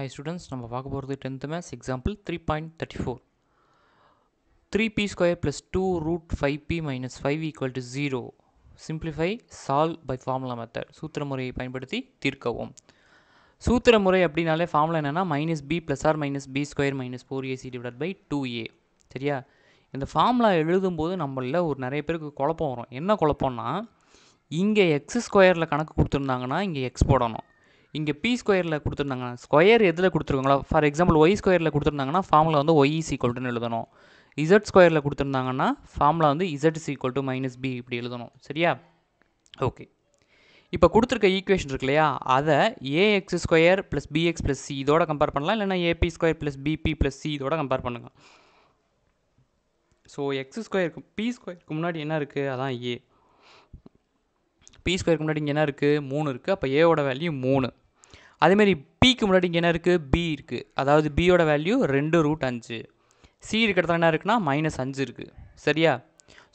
high students நம்ம பார்க்க போகிறது tenth maths example three point thirty four three b square plus two root five b minus five equal to zero simplify solve by formula method சூத்திர முறையை பயன்படுத்தி தீர்க்கவும் சூத்திர முறை அப்படின்னாலே ஃபார்முலா என்னென்னா minus b plus or minus b square minus four a c divide by two a சரியா இந்த ஃபார்முலா போது நம்மளில் ஒரு நிறைய பேருக்கு குழப்பம் வரும் என்ன குழப்பம்னா இங்கே எக்ஸ் ஸ்கொயரில் கணக்கு கொடுத்துருந்தாங்கன்னா இங்கே எக்ஸ் போடணும் இங்கே பி ஸ்கொயரில் கொடுத்துருந்தாங்கன்னா ஸ்கொயர் எதில் கொடுத்துருக்காங்களோ ஃபார் எக்ஸாம்பிள் ஒய் ஸ்கொயரில் கொடுத்துருந்தாங்கன்னா ஃபார்முலா வந்து ஒய் இஸ் ஈக்குவல்ட்டுன்னு எழுதணும் இசட் ஸ்கொயரில் கொடுத்துருந்தாங்கன்னா ஃபார்முலா வந்து z is equal to minus b இப்படி எழுதணும் சரியா ஓகே இப்போ கொடுத்துருக்க ஈக்குவேஷன் இருக்கு இல்லையா அதை a x square plus b x plus c இதோட கம்பேர் பண்ணலாம் இல்லைனா a b square plus b b plus c இதோட கம்பேர் பண்ணுங்கள் ஸோ எக்ஸ் ஸ்கொயருக்கு பி ஸ்கொயருக்கு முன்னாடி என்ன இருக்குது அதான் ஏ பி ஸ்கொயருக்கு முன்னாடி இங்கே என்ன இருக்குது மூணு இருக்குது அப்போ ஏவோட வேல்யூ மூணு அதேமாரி பிக்கு முன்னாடி இங்கே என்ன இருக்குது பி இருக்குது அதாவது பியோட வேல்யூ ரெண்டு ரூட் அஞ்சு சி இருக்கிற இடத்துல என்ன இருக்குன்னா மைனஸ் அஞ்சு இருக்குது சரியா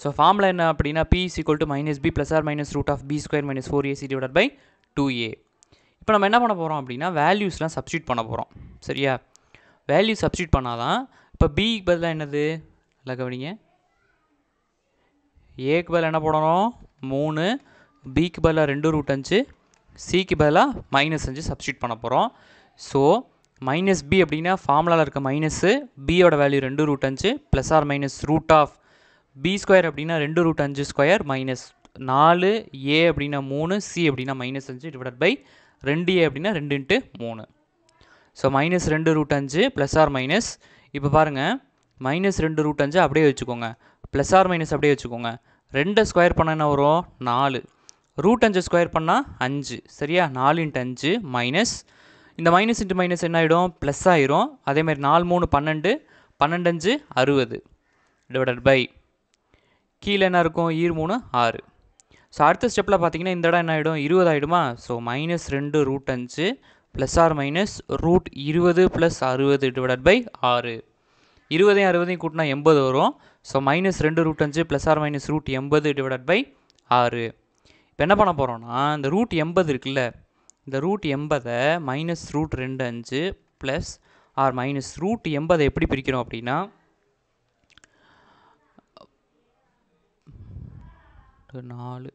ஸோ ஃபார்மில் என்ன அப்படின்னா b is equal to minus b plus or minus root of b square minus four a c divide by two a இப்போ நம்ம என்ன பண்ண போகிறோம் அப்படின்னா வேல்யூஸ்லாம் சப்ஸ்டியூட் பண்ண போகிறோம் சரியா வேல்யூ சப்ஸ்டியூட் பண்ணால் தான் இப்போ பிக்கு பதிலாக என்னது நல்லா கவனிங்க ஏக்கு பதில் என்ன போடணும் மூணு பிக்கு பதிலாக ரெண்டு ரூட் அஞ்சு சிக்கு பதிலாக மைனஸ் செஞ்சு சப்ஸ்டியூட் பண்ண போகிறோம் ஸோ மைனஸ் பி அப்படின்னா ஃபார்முலாவில் இருக்க மைனஸு பியோட வேல்யூ ரெண்டு ரூட் அஞ்சு plus or minus root of b square அப்படின்னா ரெண்டு ரூட் அஞ்சு ஸ்கொயர் மைனஸ் நாலு ஏ அப்படின்னா மூணு சி அப்படின்னா மைனஸ் அஞ்சு டிவைட் பை ரெண்டு ஏ அப்படின்னா ரெண்டு இன்ட்டு மூணு ஸோ மைனஸ் ரெண்டு ரூட் அஞ்சு ப்ளஸ் ஆர் மைனஸ் இப்போ பாருங்கள் மைனஸ் ரெண்டு ரூட் அஞ்சு அப்படியே வச்சுக்கோங்க ப்ளஸ் ஆர் மைனஸ் அப்படியே வச்சுக்கோங்க ரெண்டை ஸ்கொயர் பண்ண என்ன வரும் நாலு ரூட் அஞ்சு ஸ்கொயர் பண்ணால் அஞ்சு சரியா நாலு இன்ட்டு அஞ்சு மைனஸ் இந்த மைனஸ் இன்ட்டு மைனஸ் என்ன ஆகிடும் ப்ளஸ் ஆகிரும் அதேமாதிரி நாலு மூணு பன்னெண்டு பன்னெண்டு அஞ்சு அறுபது டிவைடட் பை கீழே என்ன இருக்கும் ஈர் மூணு ஆறு ஸோ அடுத்த ஸ்டெப்பில் பார்த்தீங்கன்னா இந்த இடம் என்ன ஆகிடும் இருபது ஆகிடுமா ஸோ மைனஸ் ரெண்டு ரூட் அஞ்சு ப்ளஸ் ஆர் மைனஸ் ரூட் இருபது ப்ளஸ் அறுபது டிவைடட் பை ஆறு இருபதையும் அறுபதையும் கூட்டினா எண்பது வரும் ஸோ மைனஸ் ரெண்டு ரூட் அஞ்சு ப்ளஸ் ஆர் மைனஸ் ரூட் எண்பது டிவைடட் பை ஆறு இப்போ என்ன பண்ண போகிறோன்னா இந்த ரூட் எண்பது இருக்குல்ல இந்த ரூட் எண்பதை மைனஸ் ரூட் ரெண்டு அஞ்சு ப்ளஸ் ஆர் மைனஸ் ரூட் எண்பதை எப்படி பிரிக்கிறோம் அப்படின்னா நாலு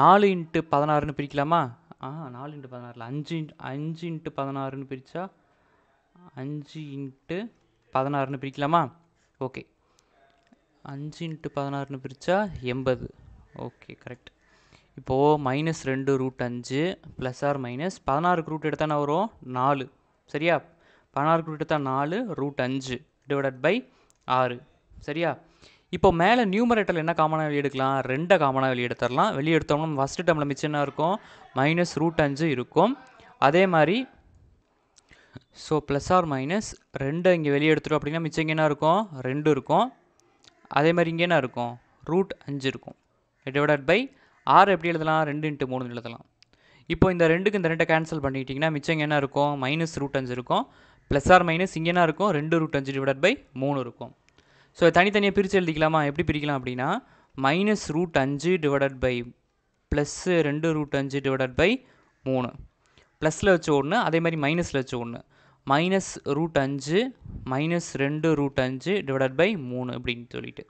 நாலு இன்ட்டு பதினாறுன்னு பிரிக்கலாமா ஆ நாலு இன்ட்டு பதினாறில் அஞ்சு அஞ்சு இன்ட்டு பதினாறுன்னு பிரித்தா அஞ்சு இன்ட்டு பதினாறுன்னு பிரிக்கலாமா ஓகே அஞ்சு இன்ட்டு பதினாறுன்னு பிரித்தா எண்பது ஓகே கரெக்ட் இப்போது மைனஸ் ரெண்டு ரூட் அஞ்சு ப்ளஸ் ஆர் மைனஸ் பதினாறுக்கு ரூட் எடுத்தால் என்ன வரும் நாலு சரியா பதினாறுக்கு ரூட் எடுத்தால் நாலு ரூட் அஞ்சு டிவைடட் பை ஆறு சரியா இப்போ மேலே நியூமரேட்டரில் என்ன காமனாக வெளியெடுக்கலாம் ரெண்டை காமனாக வெளியெடுத்துடலாம் வெளியெடுத்தோம்னா ஃபஸ்ட்டு டைமில் மிச்சம் என்ன இருக்கும் மைனஸ் ரூட் அஞ்சு இருக்கும் அதே மாதிரி ஸோ ப்ளஸ் ஆர் மைனஸ் ரெண்டு இங்கே வெளியே எடுத்துட்டோம் அப்படின்னா மிச்சம் இங்கே என்ன இருக்கும் ரெண்டு இருக்கும் அதே மாதிரி இங்கே என்ன இருக்கும் ரூட் அஞ்சு இருக்கும் டிவைடட் பை ஆறு எப்படி எழுதலாம் ரெண்டு இன்ட்டு மூணு எழுதலாம் இப்போ இந்த ரெண்டுக்கு இந்த ரெண்டை கேன்சல் பண்ணிக்கிட்டிங்கன்னா மிச்சம் என்ன இருக்கும் மைனஸ் ரூட் அஞ்சு இருக்கும் ப்ளஸ் ஆர் மைனஸ் இங்கே என்ன இருக்கும் ரெண்டு ரூட் அஞ்சு டிவைட் பை மூணு இருக்கும் ஸோ தனித்தனியாக பிரித்து எழுதிக்கலாமா எப்படி பிரிக்கலாம் அப்படின்னா மைனஸ் ரூட் அஞ்சு டிவைடட் பை ப்ளஸ்ஸு ரெண்டு ரூட் அஞ்சு டிவைடட் பை மூணு ப்ளஸில் வச்சு ஒன்று அதே மாதிரி மைனஸில் வச்சு ஒன்று மைனஸ் ரூட் அஞ்சு மைனஸ் ரெண்டு ரூட் அஞ்சு டிவைடட் பை மூணு அப்படின்னு சொல்லிட்டு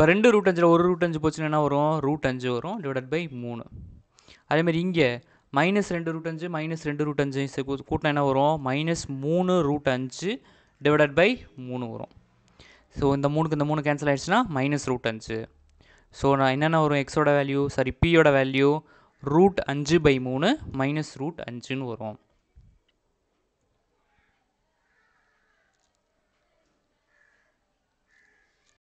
இப்போ ரெண்டு ரூட் அஞ்சில் ஒரு ரூட் அஞ்சு போச்சுன்னு என்ன வரும் ரூட் அஞ்சு வரும் டிவைடட் பை மூணு அதேமாதிரி இங்கே மைனஸ் ரெண்டு ரூட் அஞ்சு மைனஸ் ரெண்டு ரூட் அஞ்சு கூட்டினா என்ன வரும் மைனஸ் மூணு ரூட் அஞ்சு டிவைடட் பை மூணு வரும் ஸோ இந்த மூணுக்கு இந்த மூணு கேன்சல் ஆகிடுச்சுன்னா மைனஸ் ரூட் அஞ்சு ஸோ நான் என்னென்ன வரும் எக்ஸோட வேல்யூ சாரி பியோட வேல்யூ ரூட் அஞ்சு பை மூணு மைனஸ் ரூட் அஞ்சுன்னு வரும்